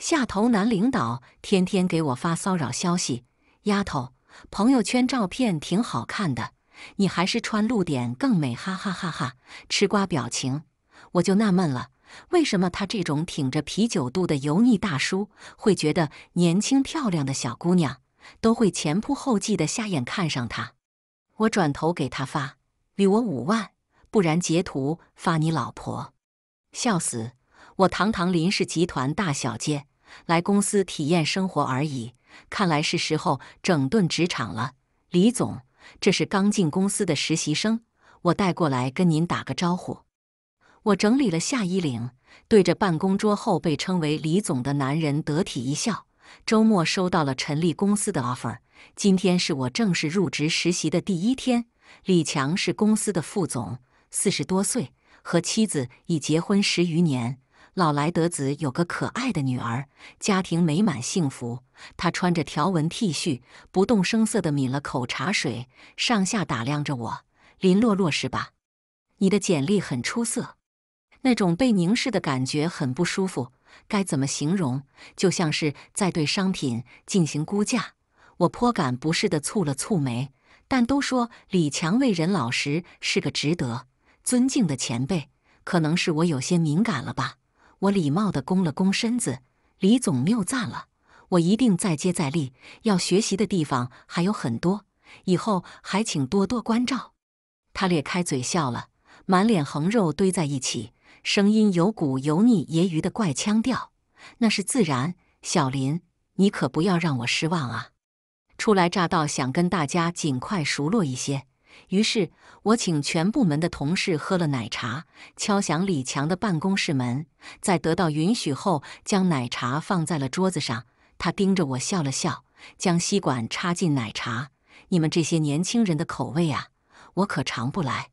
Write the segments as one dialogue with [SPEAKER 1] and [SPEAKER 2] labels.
[SPEAKER 1] 下头男领导天天给我发骚扰消息，丫头，朋友圈照片挺好看的，你还是穿露点更美，哈哈哈哈，吃瓜表情。我就纳闷了，为什么他这种挺着啤酒肚的油腻大叔，会觉得年轻漂亮的小姑娘都会前仆后继的瞎眼看上他？我转头给他发，离我五万，不然截图发你老婆，笑死！我堂堂林氏集团大小姐。来公司体验生活而已，看来是时候整顿职场了。李总，这是刚进公司的实习生，我带过来跟您打个招呼。我整理了下衣领，对着办公桌后被称为李总的男人得体一笑。周末收到了陈立公司的 offer，今天是我正式入职实习的第一天。李强是公司的副总，四十多岁，和妻子已结婚十余年。老来得子，有个可爱的女儿，家庭美满幸福。她穿着条纹 T 恤，不动声色地抿了口茶水，上下打量着我。林洛洛是吧？你的简历很出色。那种被凝视的感觉很不舒服。该怎么形容？就像是在对商品进行估价。我颇感不适地蹙了蹙眉。但都说李强为人老实，是个值得尊敬的前辈。可能是我有些敏感了吧。我礼貌地躬了躬身子，李总谬赞了，我一定再接再厉，要学习的地方还有很多，以后还请多多关照。他咧开嘴笑了，满脸横肉堆在一起，声音有股油腻揶揄的怪腔调。那是自然，小林，你可不要让我失望啊！初来乍到，想跟大家尽快熟络一些。于是我请全部门的同事喝了奶茶，敲响李强的办公室门，在得到允许后，将奶茶放在了桌子上。他盯着我笑了笑，将吸管插进奶茶。你们这些年轻人的口味啊，我可尝不来。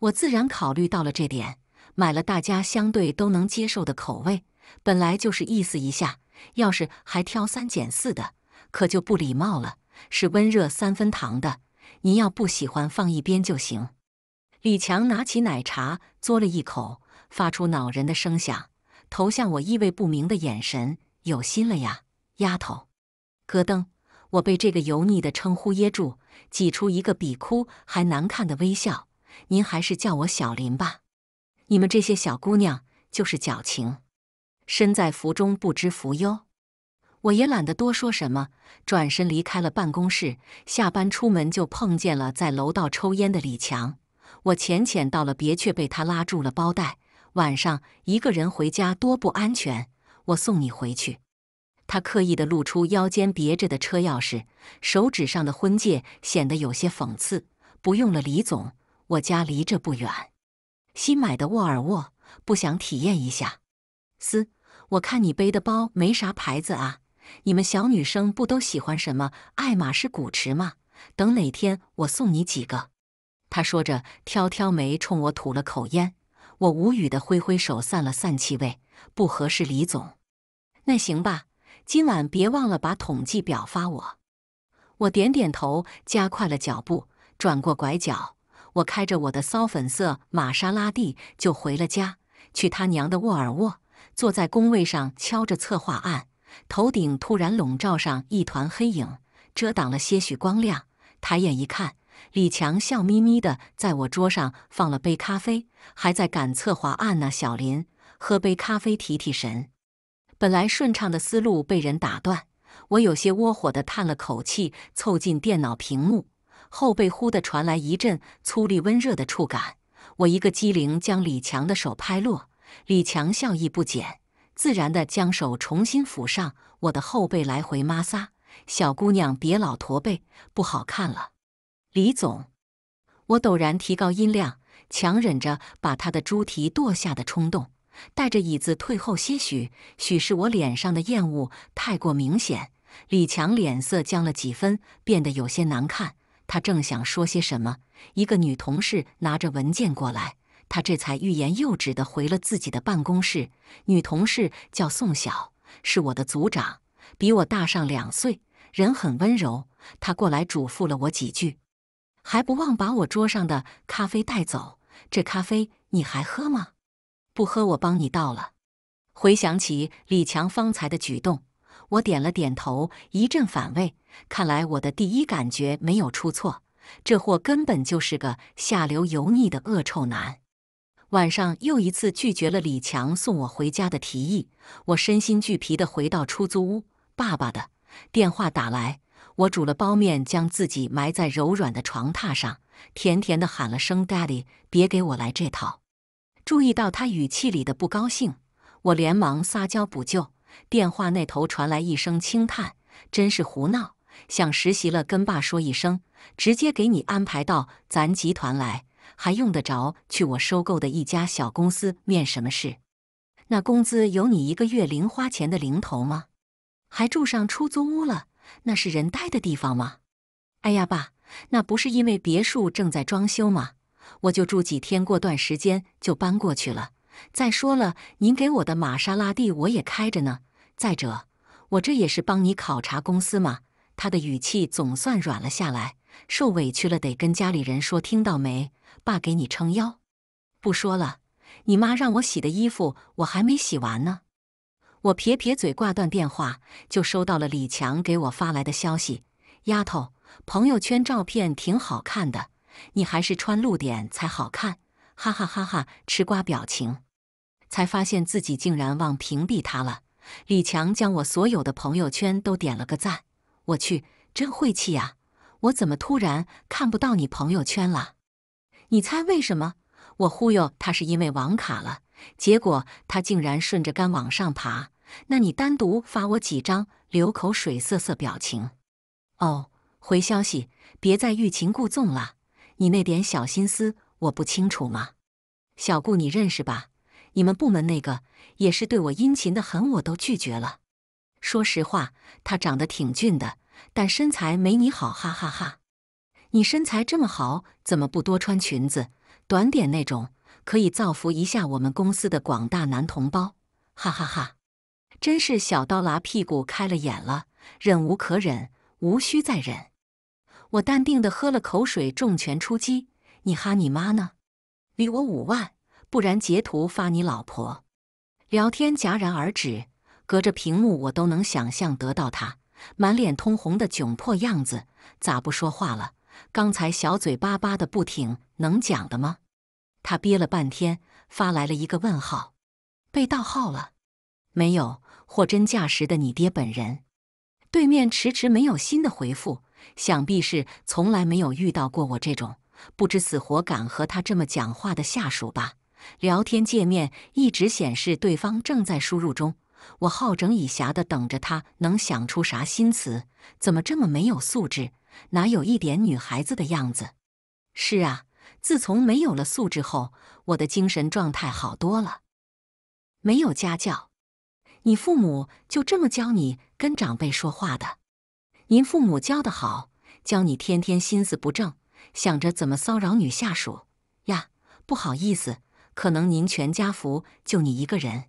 [SPEAKER 1] 我自然考虑到了这点，买了大家相对都能接受的口味。本来就是意思一下，要是还挑三拣四的，可就不礼貌了。是温热三分糖的。您要不喜欢放一边就行。李强拿起奶茶嘬了一口，发出恼人的声响，投向我意味不明的眼神。有心了呀，丫头。戈登，我被这个油腻的称呼噎住，挤出一个比哭还难看的微笑。您还是叫我小林吧。你们这些小姑娘就是矫情，身在福中不知福哟。我也懒得多说什么，转身离开了办公室。下班出门就碰见了在楼道抽烟的李强，我浅浅道了别，却被他拉住了包带。晚上一个人回家多不安全，我送你回去。他刻意的露出腰间别着的车钥匙，手指上的婚戒显得有些讽刺。不用了，李总，我家离这不远。新买的沃尔沃，不想体验一下。嘶，我看你背的包没啥牌子啊。你们小女生不都喜欢什么爱马仕古驰吗？等哪天我送你几个。他说着挑挑眉，冲我吐了口烟。我无语的挥挥手，散了散气味，不合适，李总。那行吧，今晚别忘了把统计表发我。我点点头，加快了脚步，转过拐角，我开着我的骚粉色玛莎拉蒂就回了家，去他娘的沃尔沃，坐在工位上敲着策划案。头顶突然笼罩上一团黑影，遮挡了些许光亮。抬眼一看，李强笑眯眯地在我桌上放了杯咖啡，还在赶策划案呢。小林，喝杯咖啡提提神。本来顺畅的思路被人打断，我有些窝火地叹了口气，凑近电脑屏幕，后背忽地传来一阵粗粝温热的触感。我一个机灵，将李强的手拍落。李强笑意不减。自然的将手重新抚上我的后背，来回摩挲。小姑娘，别老驼背，不好看了。李总，我陡然提高音量，强忍着把他的猪蹄剁下的冲动，带着椅子退后些许。许是我脸上的厌恶太过明显，李强脸色僵了几分，变得有些难看。他正想说些什么，一个女同事拿着文件过来。他这才欲言又止地回了自己的办公室。女同事叫宋晓，是我的组长，比我大上两岁，人很温柔。她过来嘱咐了我几句，还不忘把我桌上的咖啡带走。这咖啡你还喝吗？不喝，我帮你倒了。回想起李强方才的举动，我点了点头，一阵反胃。看来我的第一感觉没有出错，这货根本就是个下流油腻的恶臭男。晚上又一次拒绝了李强送我回家的提议，我身心俱疲地回到出租屋。爸爸的电话打来，我煮了包面，将自己埋在柔软的床榻上，甜甜地喊了声“ d d a d y 别给我来这套。注意到他语气里的不高兴，我连忙撒娇补救。电话那头传来一声轻叹：“真是胡闹，想实习了跟爸说一声，直接给你安排到咱集团来。”还用得着去我收购的一家小公司面什么事？那工资有你一个月零花钱的零头吗？还住上出租屋了，那是人呆的地方吗？哎呀，爸，那不是因为别墅正在装修吗？我就住几天，过段时间就搬过去了。再说了，您给我的玛莎拉蒂我也开着呢。再者，我这也是帮你考察公司嘛。他的语气总算软了下来。受委屈了，得跟家里人说，听到没？爸给你撑腰。不说了，你妈让我洗的衣服我还没洗完呢。我撇撇嘴，挂断电话，就收到了李强给我发来的消息：丫头，朋友圈照片挺好看的，你还是穿露点才好看。哈哈哈哈，吃瓜表情。才发现自己竟然忘屏蔽他了。李强将我所有的朋友圈都点了个赞。我去，真晦气啊！我怎么突然看不到你朋友圈了？你猜为什么？我忽悠他是因为网卡了，结果他竟然顺着杆往上爬。那你单独发我几张流口水、色色表情。哦，回消息，别再欲擒故纵了。你那点小心思我不清楚吗？小顾你认识吧？你们部门那个也是对我殷勤的很，我都拒绝了。说实话，他长得挺俊的。但身材没你好，哈哈哈！你身材这么好，怎么不多穿裙子，短点那种，可以造福一下我们公司的广大男同胞，哈哈哈！真是小刀拉屁股开了眼了，忍无可忍，无需再忍。我淡定的喝了口水，重拳出击：“你哈你妈呢？离我五万，不然截图发你老婆。”聊天戛然而止，隔着屏幕我都能想象得到他。满脸通红的窘迫样子，咋不说话了？刚才小嘴巴巴的，不挺能讲的吗？他憋了半天，发来了一个问号，被盗号了？没有，货真价实的你爹本人。对面迟迟没有新的回复，想必是从来没有遇到过我这种不知死活敢和他这么讲话的下属吧？聊天界面一直显示对方正在输入中。我好整以暇的等着他能想出啥新词，怎么这么没有素质？哪有一点女孩子的样子？是啊，自从没有了素质后，我的精神状态好多了。没有家教，你父母就这么教你跟长辈说话的？您父母教得好，教你天天心思不正，想着怎么骚扰女下属呀？不好意思，可能您全家福就你一个人。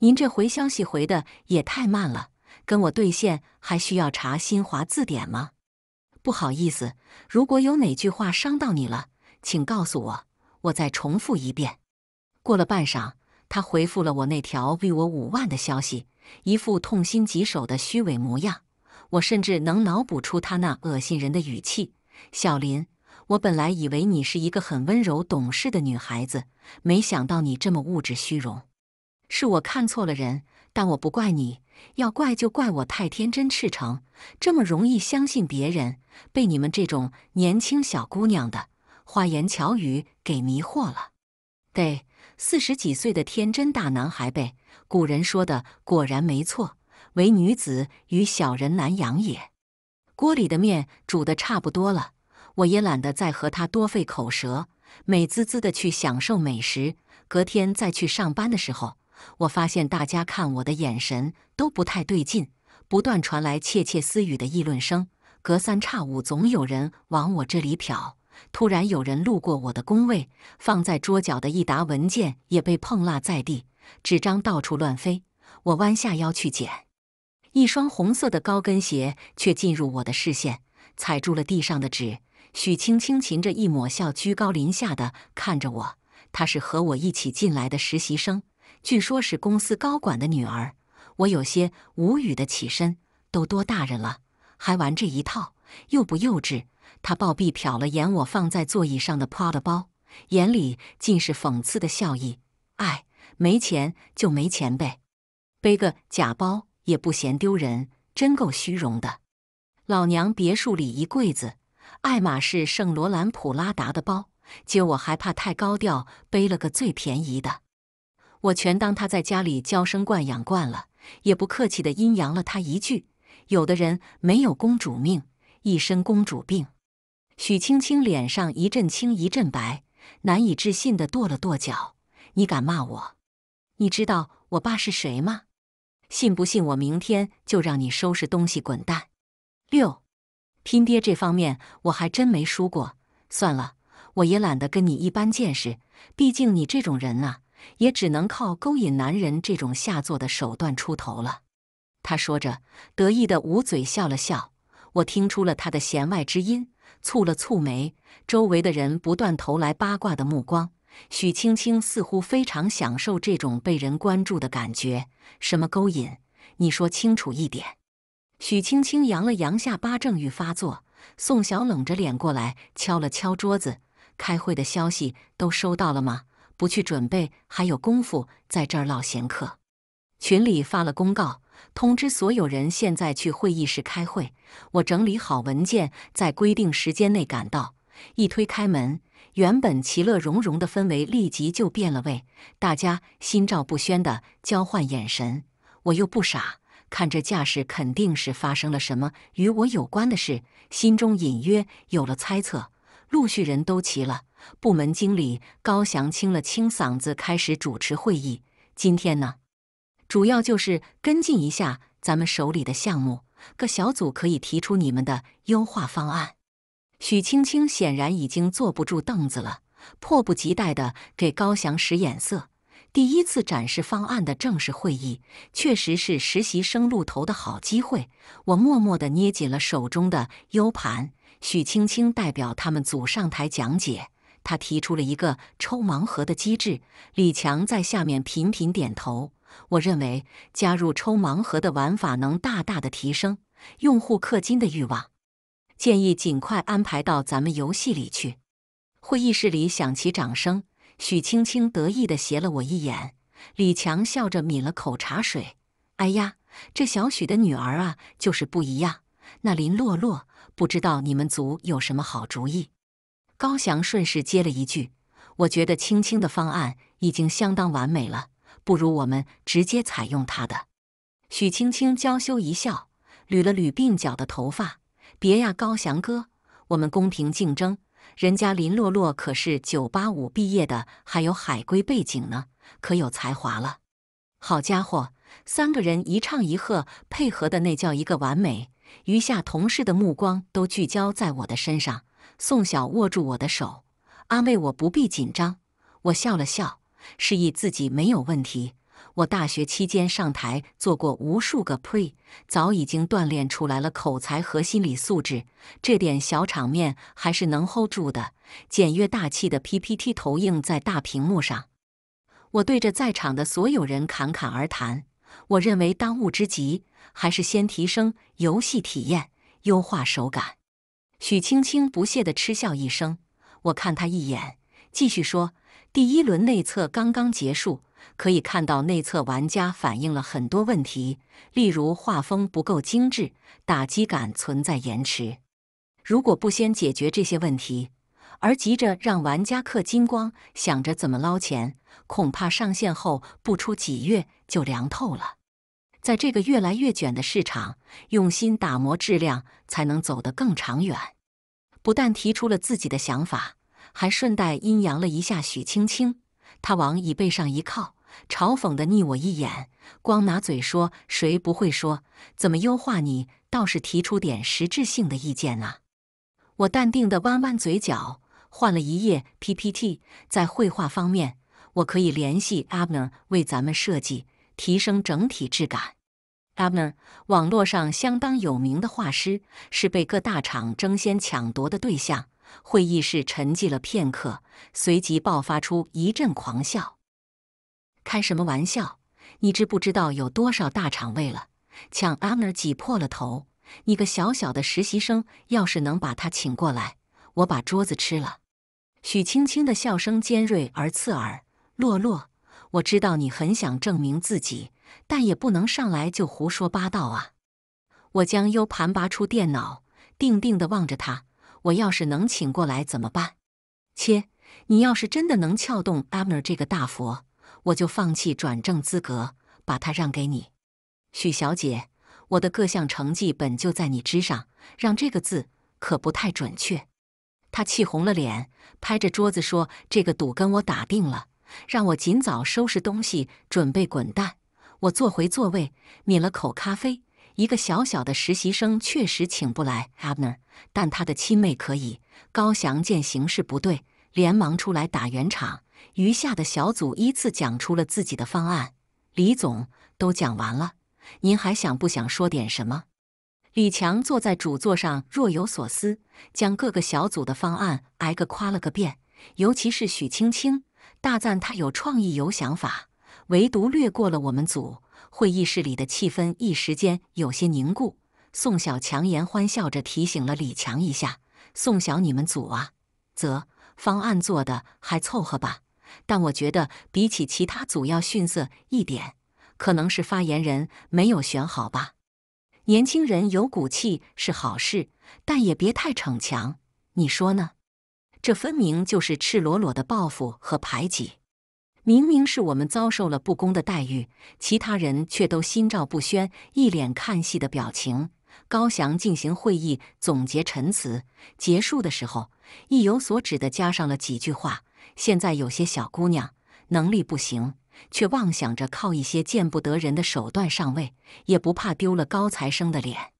[SPEAKER 1] 您这回消息回的也太慢了，跟我对线还需要查新华字典吗？不好意思，如果有哪句话伤到你了，请告诉我，我再重复一遍。过了半晌，他回复了我那条为我五万的消息，一副痛心疾首的虚伪模样。我甚至能脑补出他那恶心人的语气：“小林，我本来以为你是一个很温柔懂事的女孩子，没想到你这么物质虚荣。”是我看错了人，但我不怪你，要怪就怪我太天真赤诚，这么容易相信别人，被你们这种年轻小姑娘的花言巧语给迷惑了。对，四十几岁的天真大男孩呗。古人说的果然没错，唯女子与小人难养也。锅里的面煮的差不多了，我也懒得再和他多费口舌，美滋滋的去享受美食。隔天再去上班的时候。我发现大家看我的眼神都不太对劲，不断传来窃窃私语的议论声，隔三差五总有人往我这里瞟。突然有人路过我的工位，放在桌角的一沓文件也被碰落在地，纸张到处乱飞。我弯下腰去捡，一双红色的高跟鞋却进入我的视线，踩住了地上的纸。许青青噙着一抹笑，居高临下的看着我。她是和我一起进来的实习生。据说，是公司高管的女儿。我有些无语的起身，都多大人了，还玩这一套，又不幼稚。他暴毙瞟了眼我放在座椅上的 Prada 包，眼里尽是讽刺的笑意。哎，没钱就没钱呗，背个假包也不嫌丢人，真够虚荣的。老娘别墅里一柜子爱马仕、圣罗兰、普拉达的包，接我还怕太高调，背了个最便宜的。我全当他在家里娇生惯养惯了，也不客气的阴阳了他一句：“有的人没有公主命，一身公主病。”许青青脸上一阵青一阵白，难以置信的跺了跺脚：“你敢骂我？你知道我爸是谁吗？信不信我明天就让你收拾东西滚蛋？”六，拼爹这方面我还真没输过。算了，我也懒得跟你一般见识，毕竟你这种人啊。也只能靠勾引男人这种下作的手段出头了。他说着，得意地捂嘴笑了笑。我听出了他的弦外之音，蹙了蹙眉。周围的人不断投来八卦的目光。许青青似乎非常享受这种被人关注的感觉。什么勾引？你说清楚一点。许青青扬了扬下巴，正欲发作，宋晓冷着脸过来，敲了敲桌子：“开会的消息都收到了吗？”不去准备，还有功夫在这儿唠闲嗑。群里发了公告，通知所有人现在去会议室开会。我整理好文件，在规定时间内赶到。一推开门，原本其乐融融的氛围立即就变了味，大家心照不宣的交换眼神。我又不傻，看这架势，肯定是发生了什么与我有关的事，心中隐约有了猜测。陆续人都齐了。部门经理高翔清了清嗓子，开始主持会议。今天呢，主要就是跟进一下咱们手里的项目，各小组可以提出你们的优化方案。许青青显然已经坐不住凳子了，迫不及待地给高翔使眼色。第一次展示方案的正式会议，确实是实习生露头的好机会。我默默地捏紧了手中的 U 盘。许青青代表他们组上台讲解。他提出了一个抽盲盒的机制，李强在下面频频点头。我认为加入抽盲盒的玩法能大大的提升用户氪金的欲望，建议尽快安排到咱们游戏里去。会议室里响起掌声，许青青得意地斜了我一眼，李强笑着抿了口茶水。哎呀，这小许的女儿啊，就是不一样。那林洛洛，不知道你们组有什么好主意？高翔顺势接了一句：“我觉得青青的方案已经相当完美了，不如我们直接采用他的。”许青青娇羞一笑，捋了捋鬓角的头发：“别呀，高翔哥，我们公平竞争。人家林洛洛可是九八五毕业的，还有海归背景呢，可有才华了。好家伙，三个人一唱一和，配合的那叫一个完美。余下同事的目光都聚焦在我的身上。”宋晓握住我的手，安慰我不必紧张。我笑了笑，示意自己没有问题。我大学期间上台做过无数个 pre，早已经锻炼出来了口才和心理素质，这点小场面还是能 hold 住的。简约大气的 PPT 投映在大屏幕上，我对着在场的所有人侃侃而谈。我认为当务之急还是先提升游戏体验，优化手感。许青青不屑地嗤笑一声，我看他一眼，继续说：“第一轮内测刚刚结束，可以看到内测玩家反映了很多问题，例如画风不够精致，打击感存在延迟。如果不先解决这些问题，而急着让玩家氪金光，想着怎么捞钱，恐怕上线后不出几月就凉透了。”在这个越来越卷的市场，用心打磨质量才能走得更长远。不但提出了自己的想法，还顺带阴阳了一下许青青。他往椅背上一靠，嘲讽地睨我一眼：“光拿嘴说，谁不会说？怎么优化你倒是提出点实质性的意见啊！”我淡定地弯弯嘴角，换了一页 PPT，在绘画方面，我可以联系 Abner 为咱们设计，提升整体质感。阿 r 网络上相当有名的画师，是被各大厂争先抢夺的对象。会议室沉寂了片刻，随即爆发出一阵狂笑。开什么玩笑？你知不知道有多少大厂为了抢阿 r 挤破了头？你个小小的实习生，要是能把他请过来，我把桌子吃了。许青青的笑声尖锐而刺耳。洛洛，我知道你很想证明自己。但也不能上来就胡说八道啊！我将 U 盘拔出电脑，定定的望着他。我要是能请过来怎么办？切！你要是真的能撬动阿 e r 这个大佛，我就放弃转正资格，把他让给你。许小姐，我的各项成绩本就在你之上，让这个字可不太准确。他气红了脸，拍着桌子说：“这个赌跟我打定了，让我尽早收拾东西，准备滚蛋。”我坐回座位，抿了口咖啡。一个小小的实习生确实请不来 Abner，但他的亲妹可以。高翔见形势不对，连忙出来打圆场。余下的小组依次讲出了自己的方案。李总都讲完了，您还想不想说点什么？李强坐在主座上，若有所思，将各个小组的方案挨个夸了个遍，尤其是许青青，大赞他有创意、有想法。唯独略过了我们组，会议室里的气氛一时间有些凝固。宋晓强颜欢笑着提醒了李强一下：“宋晓，你们组啊，则方案做的还凑合吧？但我觉得比起其他组要逊色一点，可能是发言人没有选好吧？年轻人有骨气是好事，但也别太逞强，你说呢？这分明就是赤裸裸的报复和排挤。”明明是我们遭受了不公的待遇，其他人却都心照不宣，一脸看戏的表情。高翔进行会议总结陈词，结束的时候意有所指的加上了几句话：现在有些小姑娘能力不行，却妄想着靠一些见不得人的手段上位，也不怕丢了高材生的脸。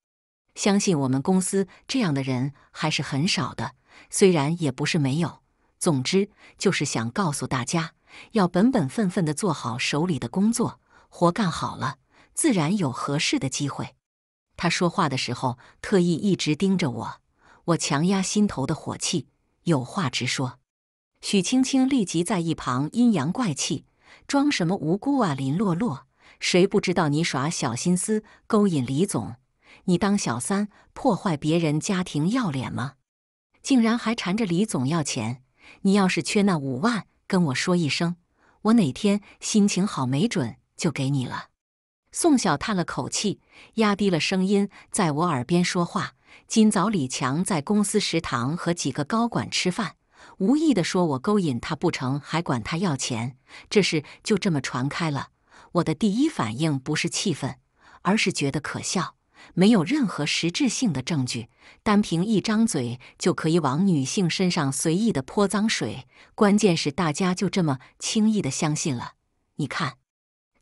[SPEAKER 1] 相信我们公司这样的人还是很少的，虽然也不是没有。总之，就是想告诉大家。要本本分分地做好手里的工作，活干好了，自然有合适的机会。他说话的时候特意一直盯着我，我强压心头的火气，有话直说。许青青立即在一旁阴阳怪气，装什么无辜啊？林洛洛，谁不知道你耍小心思勾引李总？你当小三破坏别人家庭要脸吗？竟然还缠着李总要钱！你要是缺那五万？跟我说一声，我哪天心情好，没准就给你了。宋晓叹了口气，压低了声音在我耳边说话。今早李强在公司食堂和几个高管吃饭，无意的说我勾引他不成，还管他要钱，这事就这么传开了。我的第一反应不是气愤，而是觉得可笑。没有任何实质性的证据，单凭一张嘴就可以往女性身上随意的泼脏水。关键是大家就这么轻易的相信了。你看，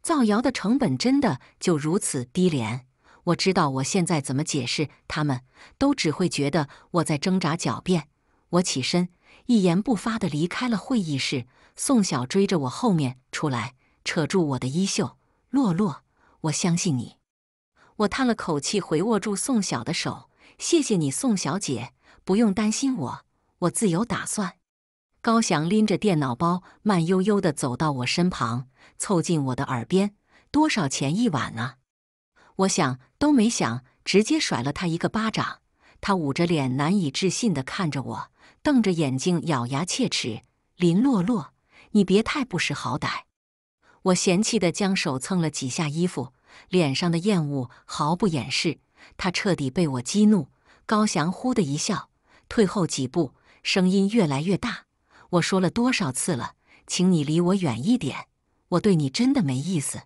[SPEAKER 1] 造谣的成本真的就如此低廉？我知道我现在怎么解释，他们都只会觉得我在挣扎狡辩。我起身，一言不发的离开了会议室。宋晓追着我后面出来，扯住我的衣袖：“洛洛，我相信你。”我叹了口气，回握住宋晓的手：“谢谢你，宋小姐，不用担心我，我自有打算。”高翔拎着电脑包，慢悠悠地走到我身旁，凑近我的耳边：“多少钱一晚啊？”我想都没想，直接甩了他一个巴掌。他捂着脸，难以置信地看着我，瞪着眼睛，咬牙切齿：“林洛洛，你别太不识好歹！”我嫌弃地将手蹭了几下衣服。脸上的厌恶毫不掩饰，他彻底被我激怒。高翔忽地一笑，退后几步，声音越来越大：“我说了多少次了，请你离我远一点，我对你真的没意思。”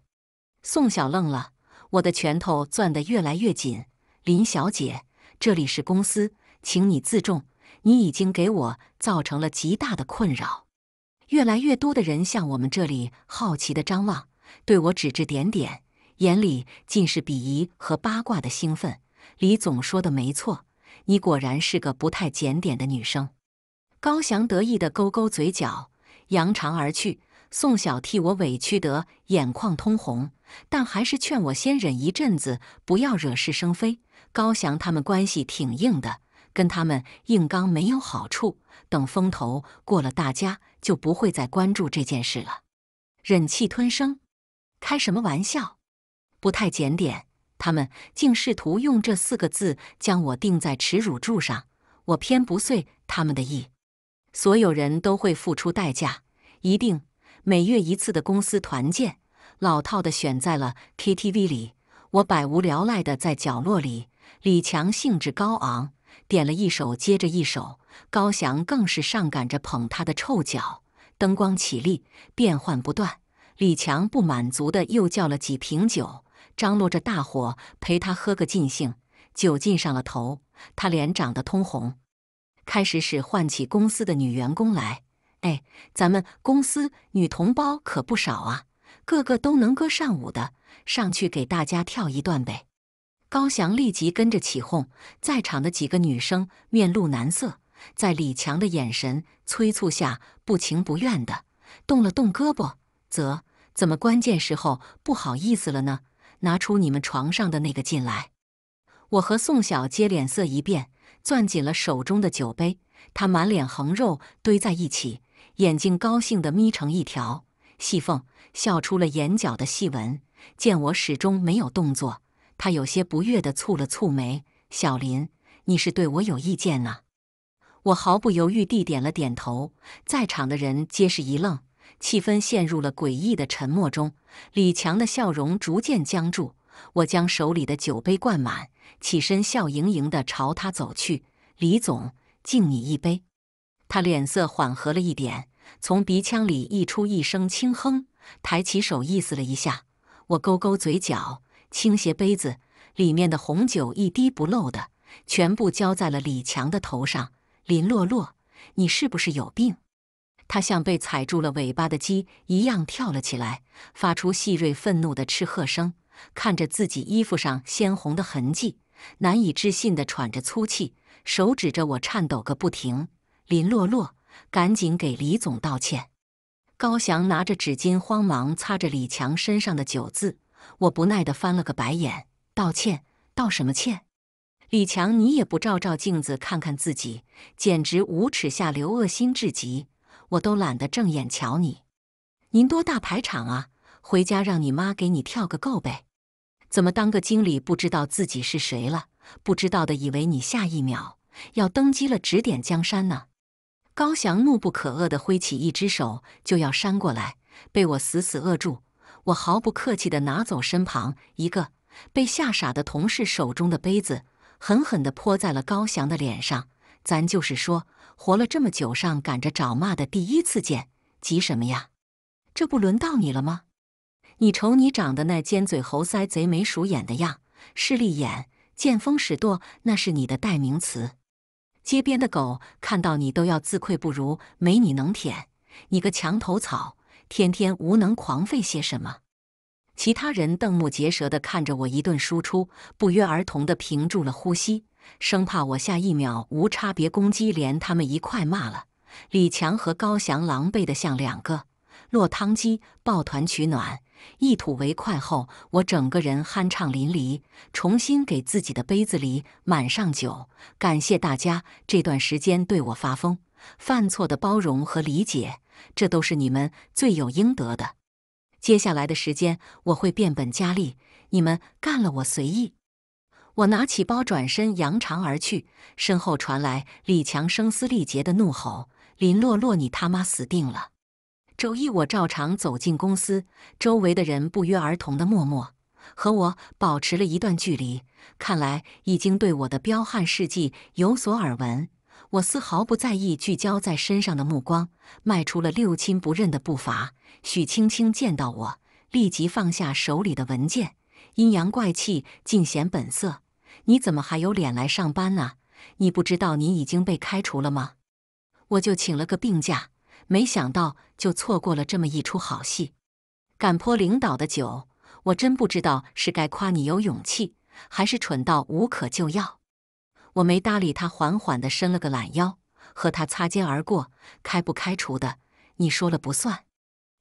[SPEAKER 1] 宋晓愣了，我的拳头攥得越来越紧。林小姐，这里是公司，请你自重。你已经给我造成了极大的困扰。越来越多的人向我们这里好奇地张望，对我指指点点。眼里尽是鄙夷和八卦的兴奋。李总说的没错，你果然是个不太检点的女生。高翔得意的勾勾嘴角，扬长而去。宋晓替我委屈得眼眶通红，但还是劝我先忍一阵子，不要惹是生非。高翔他们关系挺硬的，跟他们硬刚没有好处。等风头过了，大家就不会再关注这件事了。忍气吞声？开什么玩笑！不太检点，他们竟试图用这四个字将我钉在耻辱柱上，我偏不遂他们的意。所有人都会付出代价，一定。每月一次的公司团建，老套的选在了 KTV 里。我百无聊赖的在角落里。李强兴致高昂，点了一首接着一首。高翔更是上赶着捧他的臭脚。灯光起立，变幻不断。李强不满足的又叫了几瓶酒。张罗着大伙陪他喝个尽兴，酒劲上了头，他脸长得通红，开始使唤起公司的女员工来。哎，咱们公司女同胞可不少啊，个个都能歌善舞的，上去给大家跳一段呗。高翔立即跟着起哄，在场的几个女生面露难色，在李强的眼神催促下，不情不愿的动了动胳膊。啧，怎么关键时候不好意思了呢？拿出你们床上的那个进来。我和宋晓皆脸色一变，攥紧了手中的酒杯。他满脸横肉堆在一起，眼睛高兴的眯成一条细缝，笑出了眼角的细纹。见我始终没有动作，他有些不悦的蹙了蹙眉：“小林，你是对我有意见呢？我毫不犹豫地点了点头。在场的人皆是一愣。气氛陷入了诡异的沉默中，李强的笑容逐渐僵住。我将手里的酒杯灌满，起身笑盈盈地朝他走去：“李总，敬你一杯。”他脸色缓和了一点，从鼻腔里溢出一声轻哼，抬起手意思了一下。我勾勾嘴角，倾斜杯子，里面的红酒一滴不漏的全部浇在了李强的头上。林洛洛，你是不是有病？他像被踩住了尾巴的鸡一样跳了起来，发出细锐、愤怒的斥喝声，看着自己衣服上鲜红的痕迹，难以置信地喘着粗气，手指着我，颤抖个不停。林洛洛，赶紧给李总道歉。高翔拿着纸巾，慌忙擦着李强身上的酒渍。我不耐地翻了个白眼：“道歉？道什么歉？李强，你也不照照镜子，看看自己，简直无耻下流，恶心至极！”我都懒得正眼瞧你，您多大排场啊！回家让你妈给你跳个够呗！怎么当个经理不知道自己是谁了？不知道的以为你下一秒要登基了指点江山呢！高翔怒不可遏地挥起一只手就要扇过来，被我死死扼住。我毫不客气地拿走身旁一个被吓傻的同事手中的杯子，狠狠地泼在了高翔的脸上。咱就是说。活了这么久，上赶着找骂的第一次见，急什么呀？这不轮到你了吗？你瞅你长得那尖嘴猴腮、贼眉鼠眼的样，势利眼、见风使舵，那是你的代名词。街边的狗看到你都要自愧不如，没你能舔。你个墙头草，天天无能，狂吠些什么？其他人瞪目结舌的看着我一顿输出，不约而同的屏住了呼吸。生怕我下一秒无差别攻击，连他们一块骂了。李强和高翔狼狈的像两个落汤鸡，抱团取暖，一吐为快后，我整个人酣畅淋漓，重新给自己的杯子里满上酒，感谢大家这段时间对我发疯、犯错的包容和理解，这都是你们罪有应得的。接下来的时间我会变本加厉，你们干了我随意。我拿起包，转身扬长而去，身后传来李强声嘶力竭的怒吼：“林洛洛，你他妈死定了！”周一，我照常走进公司，周围的人不约而同的默默和我保持了一段距离，看来已经对我的彪悍事迹有所耳闻。我丝毫不在意聚焦在身上的目光，迈出了六亲不认的步伐。许青青见到我，立即放下手里的文件，阴阳怪气，尽显本色。你怎么还有脸来上班呢？你不知道你已经被开除了吗？我就请了个病假，没想到就错过了这么一出好戏。敢泼领导的酒，我真不知道是该夸你有勇气，还是蠢到无可救药。我没搭理他，缓缓地伸了个懒腰，和他擦肩而过。开不开除的，你说了不算。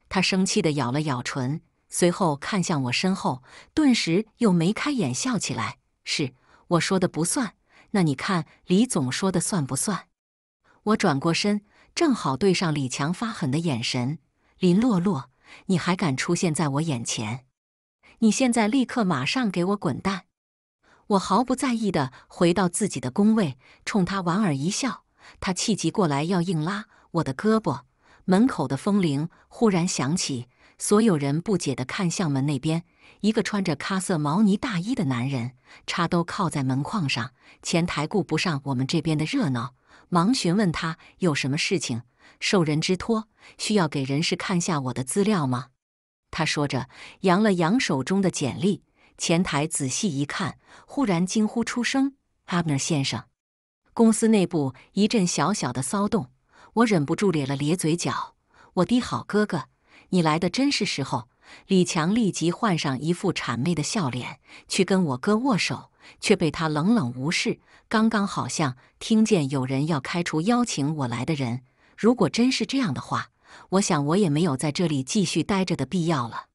[SPEAKER 1] 他生气地咬了咬唇，随后看向我身后，顿时又眉开眼笑起来。是。我说的不算，那你看李总说的算不算？我转过身，正好对上李强发狠的眼神。林洛洛，你还敢出现在我眼前？你现在立刻马上给我滚蛋！我毫不在意的回到自己的工位，冲他莞尔一笑。他气急过来要硬拉我的胳膊，门口的风铃忽然响起，所有人不解的看向门那边。一个穿着咖色毛呢大衣的男人插兜靠在门框上，前台顾不上我们这边的热闹，忙询问他有什么事情。受人之托，需要给人事看下我的资料吗？他说着扬了扬手中的简历。前台仔细一看，忽然惊呼出声：“阿 e r 先生！”公司内部一阵小小的骚动。我忍不住咧了咧嘴角：“我的好哥哥，你来的真是时候。”李强立即换上一副谄媚的笑脸，去跟我哥握手，却被他冷冷无视。刚刚好像听见有人要开除邀请我来的人，如果真是这样的话，我想我也没有在这里继续待着的必要了。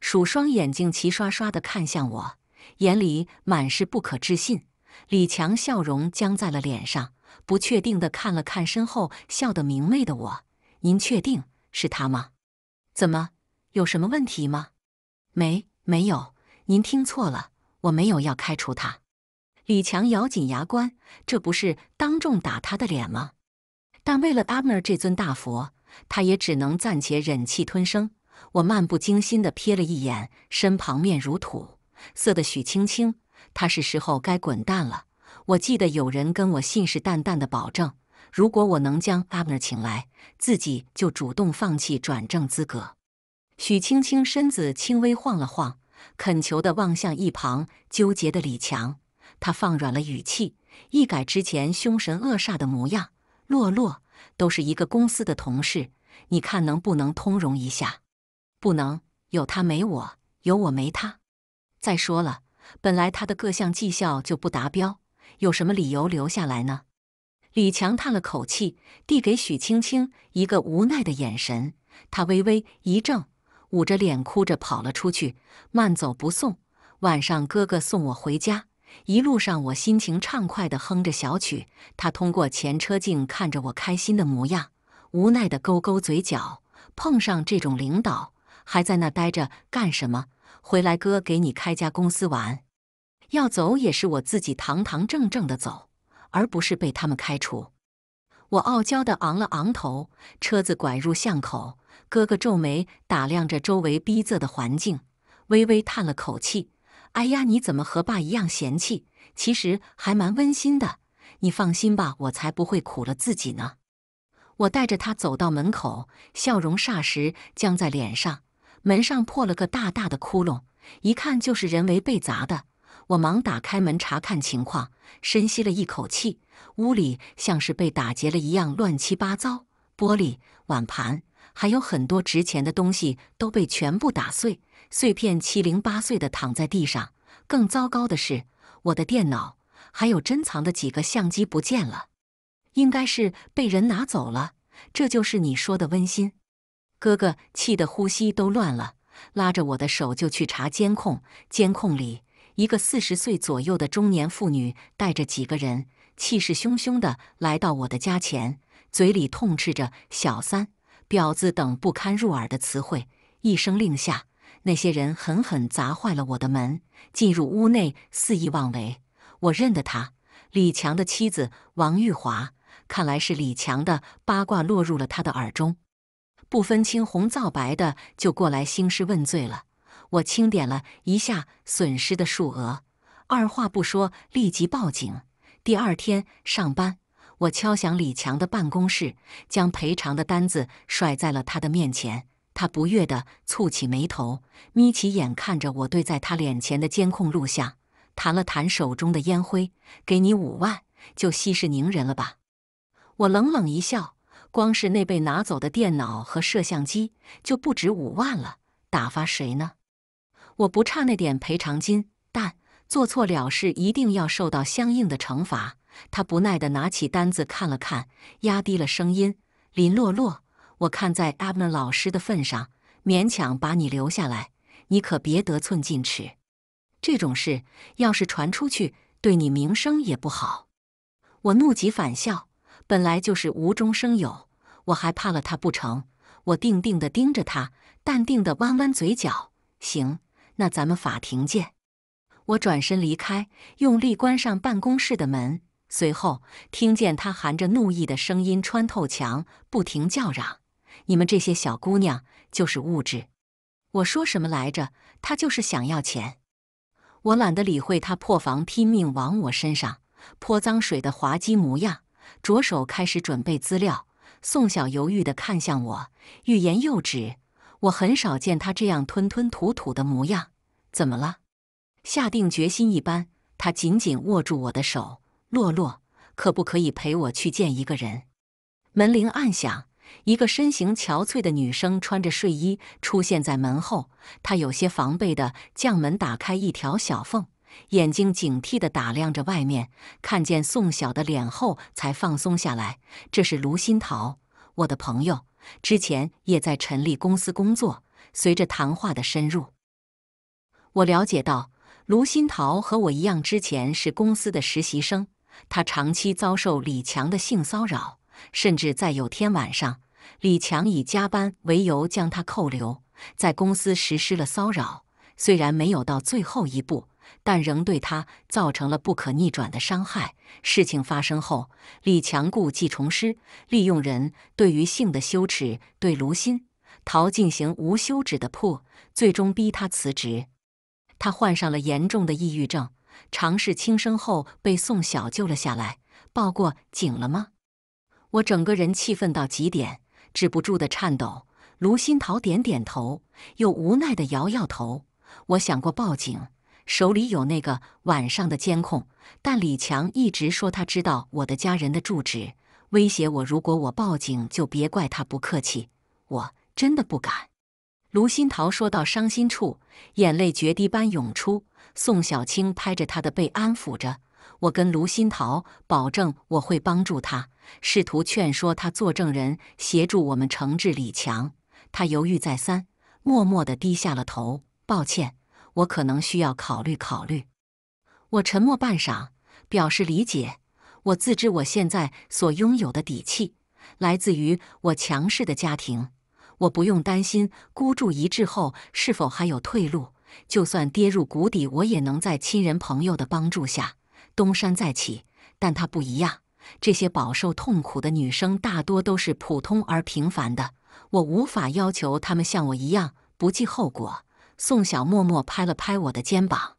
[SPEAKER 1] 数双眼睛齐刷刷地看向我，眼里满是不可置信。李强笑容僵在了脸上，不确定地看了看身后笑得明媚的我：“您确定是他吗？怎么？”有什么问题吗？没，没有。您听错了，我没有要开除他。李强咬紧牙关，这不是当众打他的脸吗？但为了阿米尔这尊大佛，他也只能暂且忍气吞声。我漫不经心的瞥了一眼身旁面如土色的许青青，他是时候该滚蛋了。我记得有人跟我信誓旦旦的保证，如果我能将阿米尔请来，自己就主动放弃转正资格。许青青身子轻微晃了晃，恳求的望向一旁纠结的李强。他放软了语气，一改之前凶神恶煞的模样：“洛洛都是一个公司的同事，你看能不能通融一下？”“不能，有他没我，有我没他。再说了，本来他的各项绩效就不达标，有什么理由留下来呢？”李强叹了口气，递给许青青一个无奈的眼神。他微微一怔。捂着脸哭着跑了出去，慢走不送。晚上哥哥送我回家，一路上我心情畅快地哼着小曲。他通过前车镜看着我开心的模样，无奈地勾勾嘴角。碰上这种领导，还在那待着干什么？回来哥给你开家公司玩，要走也是我自己堂堂正正的走，而不是被他们开除。我傲娇地昂了昂头，车子拐入巷口。哥哥皱眉打量着周围逼仄的环境，微微叹了口气：“哎呀，你怎么和爸一样嫌弃？其实还蛮温馨的。你放心吧，我才不会苦了自己呢。”我带着他走到门口，笑容霎时僵在脸上。门上破了个大大的窟窿，一看就是人为被砸的。我忙打开门查看情况，深吸了一口气。屋里像是被打劫了一样，乱七八糟，玻璃、碗盘。还有很多值钱的东西都被全部打碎，碎片七零八碎的躺在地上。更糟糕的是，我的电脑还有珍藏的几个相机不见了，应该是被人拿走了。这就是你说的温馨？哥哥气得呼吸都乱了，拉着我的手就去查监控。监控里，一个四十岁左右的中年妇女带着几个人，气势汹汹的来到我的家前，嘴里痛斥着“小三”。婊子等不堪入耳的词汇，一声令下，那些人狠狠砸坏了我的门，进入屋内肆意妄为。我认得他，李强的妻子王玉华，看来是李强的八卦落入了他的耳中，不分青红皂白的就过来兴师问罪了。我清点了一下损失的数额，二话不说立即报警。第二天上班。我敲响李强的办公室，将赔偿的单子甩在了他的面前。他不悦地蹙起眉头，眯起眼看着我对在他脸前的监控录像，弹了弹手中的烟灰。给你五万，就息事宁人了吧？我冷冷一笑。光是那被拿走的电脑和摄像机就不止五万了，打发谁呢？我不差那点赔偿金，但做错了事一定要受到相应的惩罚。他不耐地拿起单子看了看，压低了声音：“林洛洛，我看在 Abner 老师的份上，勉强把你留下来，你可别得寸进尺。这种事要是传出去，对你名声也不好。”我怒极反笑，本来就是无中生有，我还怕了他不成？我定定地盯着他，淡定地弯弯嘴角：“行，那咱们法庭见。”我转身离开，用力关上办公室的门。随后，听见他含着怒意的声音穿透墙，不停叫嚷：“你们这些小姑娘就是物质！”我说什么来着？他就是想要钱。我懒得理会他破防、拼命往我身上泼脏水的滑稽模样，着手开始准备资料。宋晓犹豫的看向我，欲言又止。我很少见他这样吞吞吐吐的模样，怎么了？下定决心一般，他紧紧握住我的手。洛洛，可不可以陪我去见一个人？门铃暗响，一个身形憔悴的女生穿着睡衣出现在门后。她有些防备的将门打开一条小缝，眼睛警惕地打量着外面，看见宋晓的脸后才放松下来。这是卢新桃，我的朋友，之前也在陈立公司工作。随着谈话的深入，我了解到卢新桃和我一样，之前是公司的实习生。他长期遭受李强的性骚扰，甚至在有天晚上，李强以加班为由将他扣留，在公司实施了骚扰。虽然没有到最后一步，但仍对他造成了不可逆转的伤害。事情发生后，李强故技重施，利用人对于性的羞耻对卢鑫、陶进行无休止的破，最终逼他辞职。他患上了严重的抑郁症。尝试轻生后被宋晓救了下来，报过警了吗？我整个人气愤到极点，止不住的颤抖。卢新桃点点头，又无奈的摇摇头。我想过报警，手里有那个晚上的监控，但李强一直说他知道我的家人的住址，威胁我如果我报警就别怪他不客气。我真的不敢。卢新桃说到伤心处，眼泪决堤般涌出。宋小青拍着他的背，安抚着我，跟卢新桃保证我会帮助他，试图劝说他作证人，协助我们惩治李强。他犹豫再三，默默地低下了头。抱歉，我可能需要考虑考虑。我沉默半晌，表示理解。我自知我现在所拥有的底气，来自于我强势的家庭，我不用担心孤注一掷后是否还有退路。就算跌入谷底，我也能在亲人朋友的帮助下东山再起。但她不一样，这些饱受痛苦的女生大多都是普通而平凡的，我无法要求她们像我一样不计后果。宋晓默默拍了拍我的肩膀，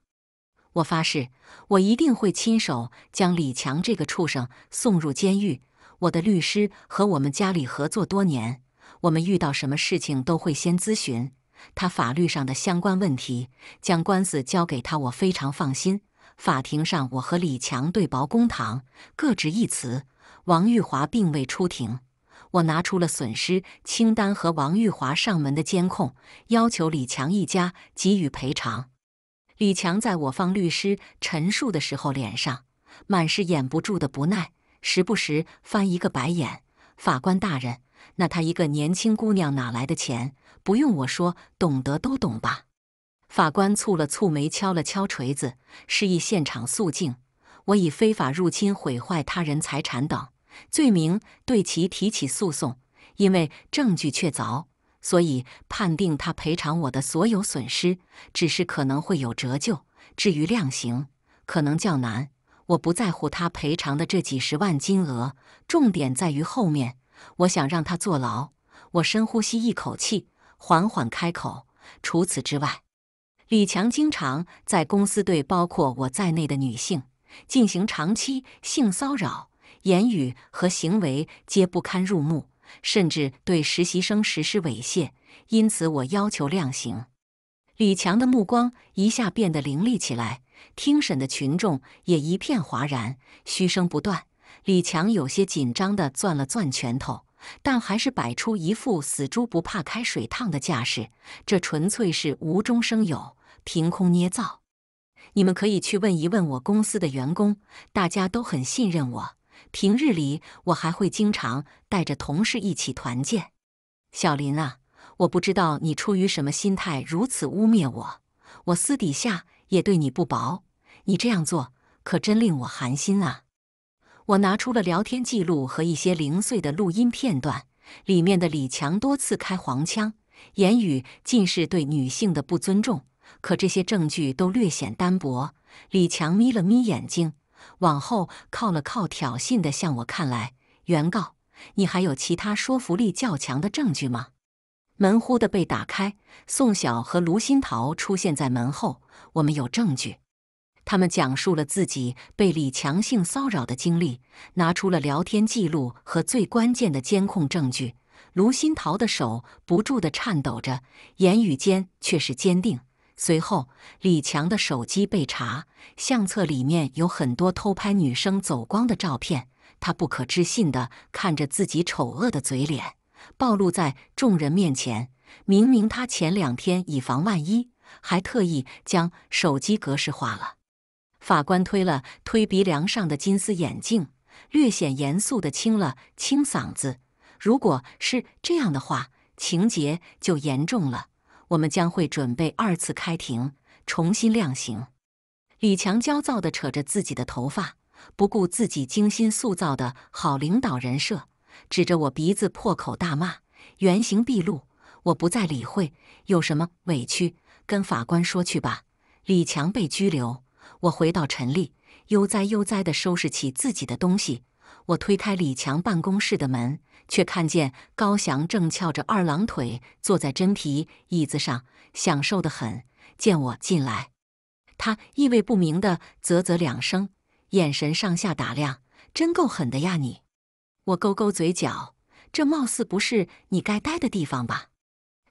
[SPEAKER 1] 我发誓，我一定会亲手将李强这个畜生送入监狱。我的律师和我们家里合作多年，我们遇到什么事情都会先咨询。他法律上的相关问题，将官司交给他，我非常放心。法庭上，我和李强对薄公堂，各执一词。王玉华并未出庭，我拿出了损失清单和王玉华上门的监控，要求李强一家给予赔偿。李强在我方律师陈述的时候，脸上满是掩不住的不耐，时不时翻一个白眼。法官大人，那他一个年轻姑娘哪来的钱？不用我说，懂得都懂吧。法官蹙了蹙眉，敲了敲锤子，示意现场肃静。我以非法入侵、毁坏他人财产等罪名对其提起诉讼，因为证据确凿，所以判定他赔偿我的所有损失，只是可能会有折旧。至于量刑，可能较难。我不在乎他赔偿的这几十万金额，重点在于后面，我想让他坐牢。我深呼吸一口气。缓缓开口。除此之外，李强经常在公司对包括我在内的女性进行长期性骚扰，言语和行为皆不堪入目，甚至对实习生实施猥亵。因此，我要求量刑。李强的目光一下变得凌厉起来，听审的群众也一片哗然，嘘声不断。李强有些紧张地攥了攥拳头。但还是摆出一副死猪不怕开水烫的架势，这纯粹是无中生有，凭空捏造。你们可以去问一问我公司的员工，大家都很信任我。平日里我还会经常带着同事一起团建。小林啊，我不知道你出于什么心态如此污蔑我，我私底下也对你不薄，你这样做可真令我寒心啊！我拿出了聊天记录和一些零碎的录音片段，里面的李强多次开黄腔，言语尽是对女性的不尊重。可这些证据都略显单薄。李强眯了眯眼睛，往后靠了靠，挑衅地向我看来：“原告，你还有其他说服力较强的证据吗？”门忽地被打开，宋晓和卢新桃出现在门后：“我们有证据。”他们讲述了自己被李强性骚扰的经历，拿出了聊天记录和最关键的监控证据。卢新桃的手不住地颤抖着，言语间却是坚定。随后，李强的手机被查，相册里面有很多偷拍女生走光的照片。他不可置信地看着自己丑恶的嘴脸暴露在众人面前。明明他前两天以防万一，还特意将手机格式化了。法官推了推鼻梁上的金丝眼镜，略显严肃的清了清嗓子。如果是这样的话，情节就严重了，我们将会准备二次开庭，重新量刑。李强焦躁的扯着自己的头发，不顾自己精心塑造的好领导人设，指着我鼻子破口大骂，原形毕露。我不再理会，有什么委屈跟法官说去吧。李强被拘留。我回到陈丽，悠哉悠哉的收拾起自己的东西。我推开李强办公室的门，却看见高翔正翘着二郎腿坐在真皮椅子上，享受的很。见我进来，他意味不明的啧啧两声，眼神上下打量，真够狠的呀你。我勾勾嘴角，这貌似不是你该待的地方吧？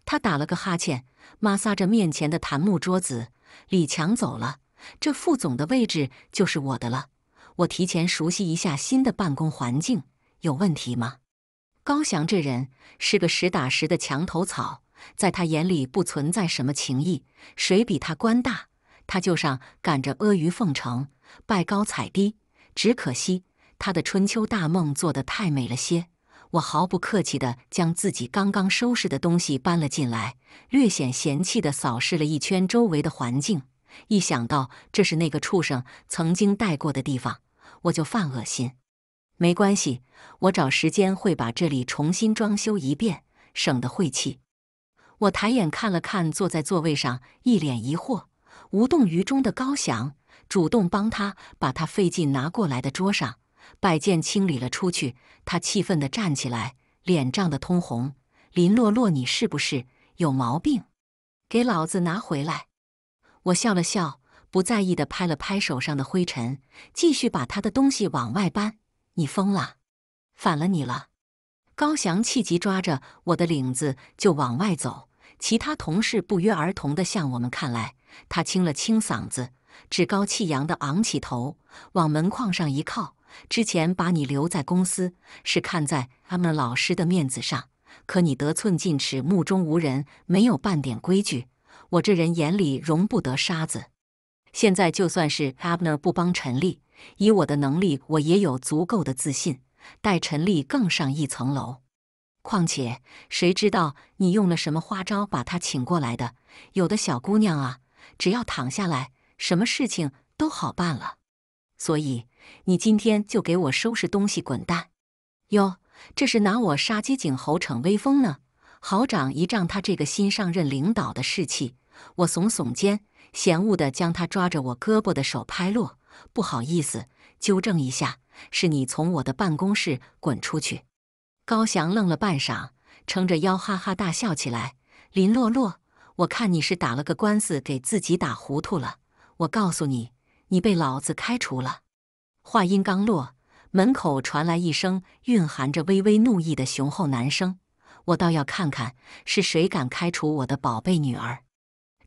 [SPEAKER 1] 他打了个哈欠，摩挲着面前的檀木桌子。李强走了。这副总的位置就是我的了，我提前熟悉一下新的办公环境，有问题吗？高翔这人是个实打实的墙头草，在他眼里不存在什么情谊，谁比他官大，他就上赶着阿谀奉承、拜高踩低。只可惜他的春秋大梦做得太美了些。我毫不客气地将自己刚刚收拾的东西搬了进来，略显嫌弃地扫视了一圈周围的环境。一想到这是那个畜生曾经待过的地方，我就犯恶心。没关系，我找时间会把这里重新装修一遍，省得晦气。我抬眼看了看坐在座位上一脸疑惑、无动于衷的高翔，主动帮他把他费劲拿过来的桌上摆件清理了出去。他气愤地站起来，脸涨得通红：“林洛洛，你是不是有毛病？给老子拿回来！”我笑了笑，不在意地拍了拍手上的灰尘，继续把他的东西往外搬。你疯了，反了你了！高翔气急，抓着我的领子就往外走。其他同事不约而同地向我们看来。他清了清嗓子，趾高气扬地昂起头，往门框上一靠。之前把你留在公司，是看在阿门老师的面子上，可你得寸进尺，目中无人，没有半点规矩。我这人眼里容不得沙子，现在就算是 Abner 不帮陈立，以我的能力，我也有足够的自信带陈立更上一层楼。况且谁知道你用了什么花招把他请过来的？有的小姑娘啊，只要躺下来，什么事情都好办了。所以你今天就给我收拾东西滚蛋！哟，这是拿我杀鸡儆猴、逞威风呢，好长一仗。他这个新上任领导的士气。我耸耸肩，嫌恶地将他抓着我胳膊的手拍落。不好意思，纠正一下，是你从我的办公室滚出去。高翔愣了半晌，撑着腰哈哈大笑起来。林洛洛，我看你是打了个官司，给自己打糊涂了。我告诉你，你被老子开除了。话音刚落，门口传来一声蕴含着微微怒意的雄厚男声：“我倒要看看是谁敢开除我的宝贝女儿。”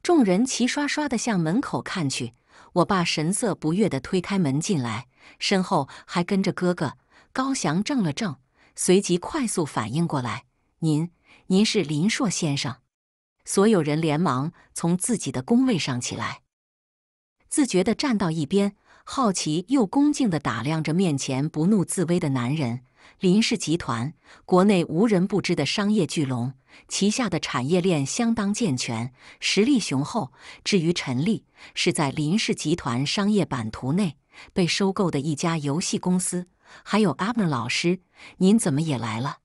[SPEAKER 1] 众人齐刷刷地向门口看去，我爸神色不悦地推开门进来，身后还跟着哥哥高翔。怔了怔，随即快速反应过来：“您，您是林硕先生。”所有人连忙从自己的工位上起来，自觉地站到一边，好奇又恭敬地打量着面前不怒自威的男人。林氏集团，国内无人不知的商业巨龙，旗下的产业链相当健全，实力雄厚。至于陈丽，是在林氏集团商业版图内被收购的一家游戏公司。还有阿门老师，您怎么也来了？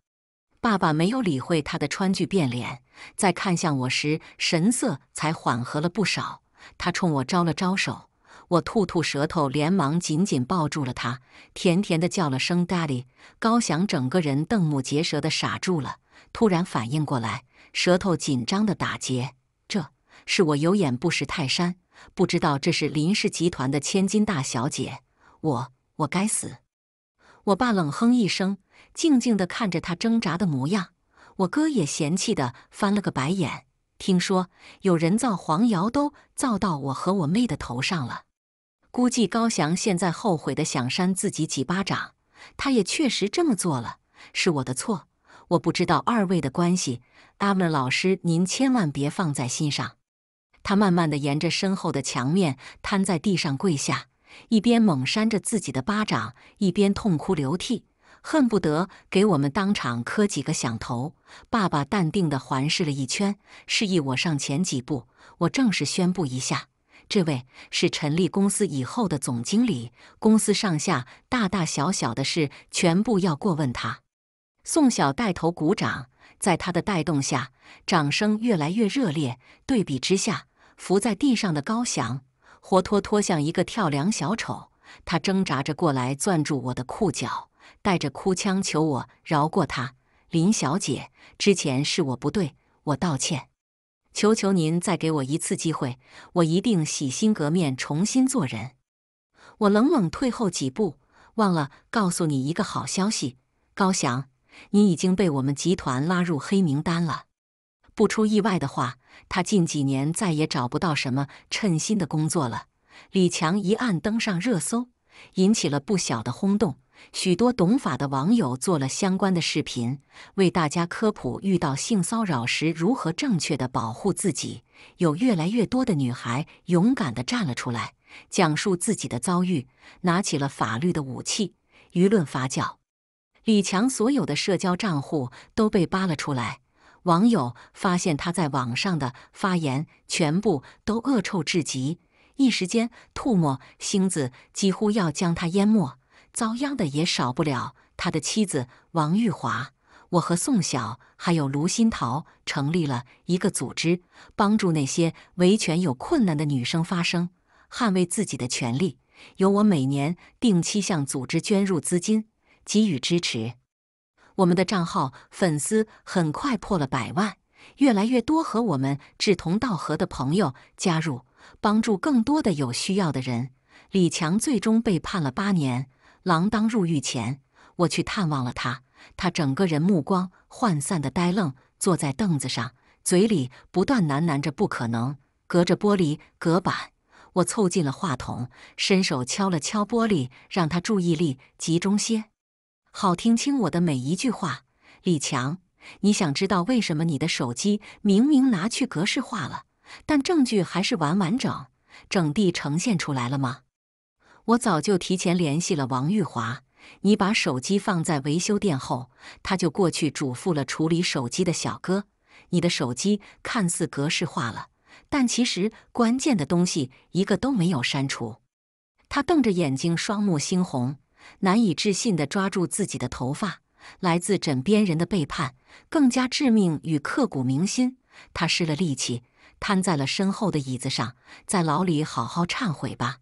[SPEAKER 1] 爸爸没有理会他的川剧变脸，在看向我时，神色才缓和了不少。他冲我招了招手。我吐吐舌头，连忙紧紧抱住了他，甜甜的叫了声 “daddy”。高翔整个人瞪目结舌的傻住了，突然反应过来，舌头紧张的打结。这是我有眼不识泰山，不知道这是林氏集团的千金大小姐。我我该死！我爸冷哼一声，静静地看着他挣扎的模样。我哥也嫌弃的翻了个白眼。听说有人造黄谣，都造到我和我妹的头上了。估计高翔现在后悔的想扇自己几巴掌，他也确实这么做了。是我的错，我不知道二位的关系，阿门老师，您千万别放在心上。他慢慢的沿着身后的墙面瘫在地上跪下，一边猛扇着自己的巴掌，一边痛哭流涕，恨不得给我们当场磕几个响头。爸爸淡定的环视了一圈，示意我上前几步，我正式宣布一下。这位是陈立公司以后的总经理，公司上下大大小小的事全部要过问他。宋晓带头鼓掌，在他的带动下，掌声越来越热烈。对比之下，伏在地上的高翔，活脱脱像一个跳梁小丑。他挣扎着过来，攥住我的裤脚，带着哭腔求我饶过他，林小姐，之前是我不对，我道歉。求求您再给我一次机会，我一定洗心革面，重新做人。我冷冷退后几步，忘了告诉你一个好消息，高翔，你已经被我们集团拉入黑名单了。不出意外的话，他近几年再也找不到什么称心的工作了。李强一案登上热搜，引起了不小的轰动。许多懂法的网友做了相关的视频，为大家科普遇到性骚扰时如何正确的保护自己。有越来越多的女孩勇敢的站了出来，讲述自己的遭遇，拿起了法律的武器。舆论发酵，李强所有的社交账户都被扒了出来，网友发现他在网上的发言全部都恶臭至极，一时间唾沫星子几乎要将他淹没。遭殃的也少不了他的妻子王玉华，我和宋晓还有卢新桃成立了一个组织，帮助那些维权有困难的女生发声，捍卫自己的权利。由我每年定期向组织捐入资金，给予支持。我们的账号粉丝很快破了百万，越来越多和我们志同道合的朋友加入，帮助更多的有需要的人。李强最终被判了八年。郎当入狱前，我去探望了他。他整个人目光涣散的呆愣，坐在凳子上，嘴里不断喃喃着“不可能”。隔着玻璃隔板，我凑近了话筒，伸手敲了敲玻璃，让他注意力集中些，好听清我的每一句话。李强，你想知道为什么你的手机明明拿去格式化了，但证据还是完完整整地呈现出来了吗？我早就提前联系了王玉华，你把手机放在维修店后，他就过去嘱咐了处理手机的小哥。你的手机看似格式化了，但其实关键的东西一个都没有删除。他瞪着眼睛，双目猩红，难以置信地抓住自己的头发。来自枕边人的背叛，更加致命与刻骨铭心。他失了力气，瘫在了身后的椅子上，在牢里好好忏悔吧。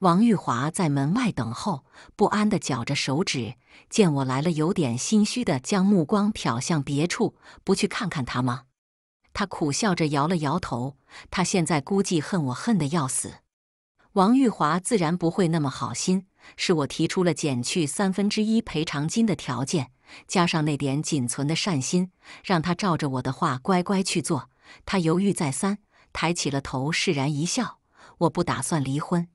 [SPEAKER 1] 王玉华在门外等候，不安地绞着手指。见我来了，有点心虚地将目光瞟向别处，不去看看他吗？他苦笑着摇了摇头。他现在估计恨我恨得要死。王玉华自然不会那么好心，是我提出了减去三分之一赔偿金的条件，加上那点仅存的善心，让他照着我的话乖乖去做。他犹豫再三，抬起了头，释然一笑：“我不打算离婚。”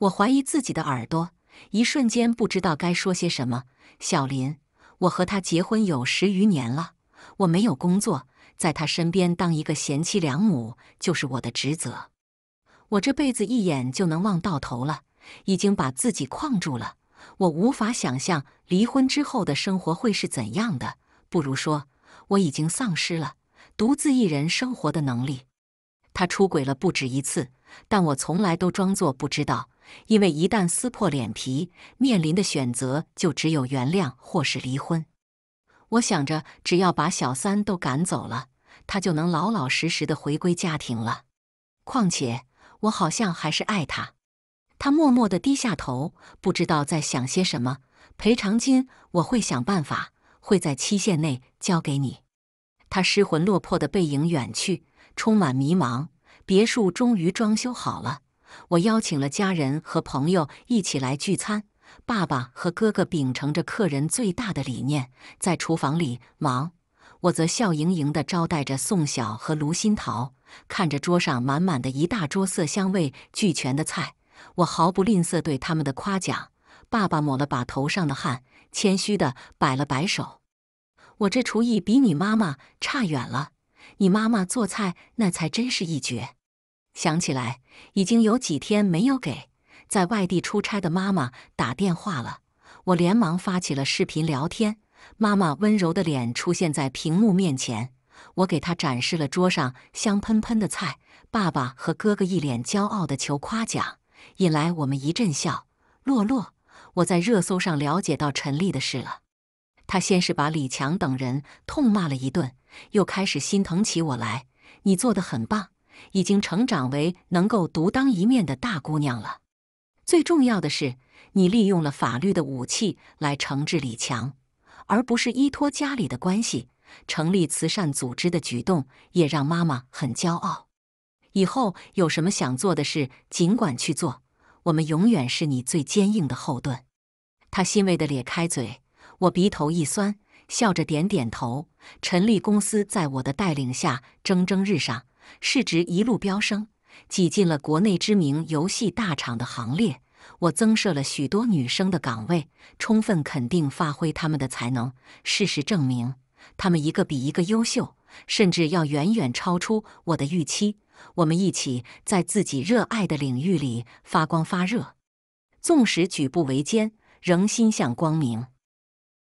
[SPEAKER 1] 我怀疑自己的耳朵，一瞬间不知道该说些什么。小林，我和他结婚有十余年了，我没有工作，在他身边当一个贤妻良母就是我的职责。我这辈子一眼就能望到头了，已经把自己框住了。我无法想象离婚之后的生活会是怎样的，不如说我已经丧失了独自一人生活的能力。他出轨了不止一次，但我从来都装作不知道。因为一旦撕破脸皮，面临的选择就只有原谅或是离婚。我想着，只要把小三都赶走了，他就能老老实实的回归家庭了。况且，我好像还是爱他。他默默的低下头，不知道在想些什么。赔偿金我会想办法，会在期限内交给你。他失魂落魄的背影远去，充满迷茫。别墅终于装修好了。我邀请了家人和朋友一起来聚餐。爸爸和哥哥秉承着“客人最大的”理念，在厨房里忙。我则笑盈盈地招待着宋晓和卢新桃，看着桌上满满的一大桌色香味俱全的菜，我毫不吝啬对他们的夸奖。爸爸抹了把头上的汗，谦虚地摆了摆手：“我这厨艺比你妈妈差远了，你妈妈做菜那才真是一绝。”想起来，已经有几天没有给在外地出差的妈妈打电话了。我连忙发起了视频聊天，妈妈温柔的脸出现在屏幕面前。我给她展示了桌上香喷喷的菜，爸爸和哥哥一脸骄傲的求夸奖，引来我们一阵笑。洛洛，我在热搜上了解到陈丽的事了。他先是把李强等人痛骂了一顿，又开始心疼起我来。你做的很棒。已经成长为能够独当一面的大姑娘了。最重要的是，你利用了法律的武器来惩治李强，而不是依托家里的关系成立慈善组织的举动，也让妈妈很骄傲。以后有什么想做的事，尽管去做，我们永远是你最坚硬的后盾。他欣慰地咧开嘴，我鼻头一酸，笑着点点头。陈立公司在我的带领下蒸蒸日上。市值一路飙升，挤进了国内知名游戏大厂的行列。我增设了许多女生的岗位，充分肯定发挥她们的才能。事实证明，他们一个比一个优秀，甚至要远远超出我的预期。我们一起在自己热爱的领域里发光发热，纵使举步维艰，仍心向光明。